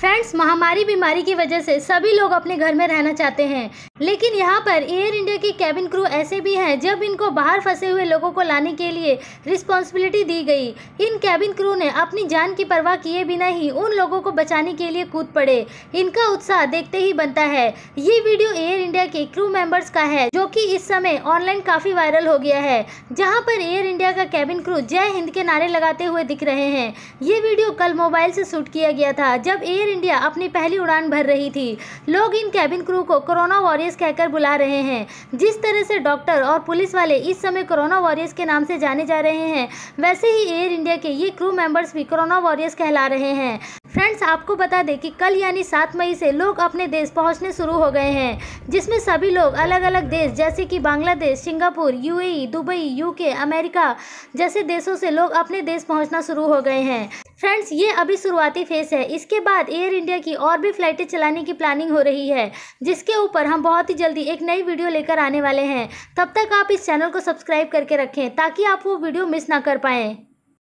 friends महामारी बीमारी की वजह से सभी लोग अपने घर में रहना चाहते हैं लेकिन यहाँ पर एयर इंडिया की कैबिन क्रू ऐसे भी हैं जब इनको बाहर फंसे हुए लोगों को लाने के लिए रिस्पॉन्सिबिलिटी दी गई इन कैबिन क्रू ने अपनी जान की परवाह किए बिना ही उन लोगों को बचाने के लिए कूद पड़े इनका उत्साह देखते ही बनता है ये वीडियो एयर इंडिया के क्रू मेंबर्स का है जो कि इस समय ऑनलाइन काफ़ी वायरल हो गया है जहाँ पर एयर इंडिया का कैबिन क्रू जय हिंद के नारे लगाते हुए दिख रहे हैं ये वीडियो कल मोबाइल से शूट किया गया था जब एयर इंडिया अपनी पहली उड़ान भर रही थी लोग इन कैबिन क्रू को कोरोना वॉरियर्स कहकर बुला रहे हैं जिस तरह से डॉक्टर और पुलिस वाले इस समय कोरोना वॉरियर्स के नाम से जाने जा रहे हैं वैसे ही एयर इंडिया के ये क्रू मेंबर्स भी कोरोना वॉरियर्स कहला रहे हैं फ्रेंड्स आपको बता दें कि कल यानी सात मई से लोग अपने देश पहुंचने शुरू हो गए हैं जिसमें सभी लोग अलग अलग देश जैसे कि Bangladesh Singapore UAE Dubai UK America जैसे देशों से लोग अपने देश पहुंचना शुरू हो गए हैं फ्रेंड्स ये अभी शुरुआती फेज़ है इसके बाद एयर इंडिया की और भी फ़्लाइटें चलाने की प्लानिंग हो रही है जिसके ऊपर हम बहुत ही जल्दी एक नई वीडियो लेकर आने वाले हैं तब तक आप इस चैनल को सब्सक्राइब करके रखें ताकि आप वो वीडियो मिस ना कर पाएँ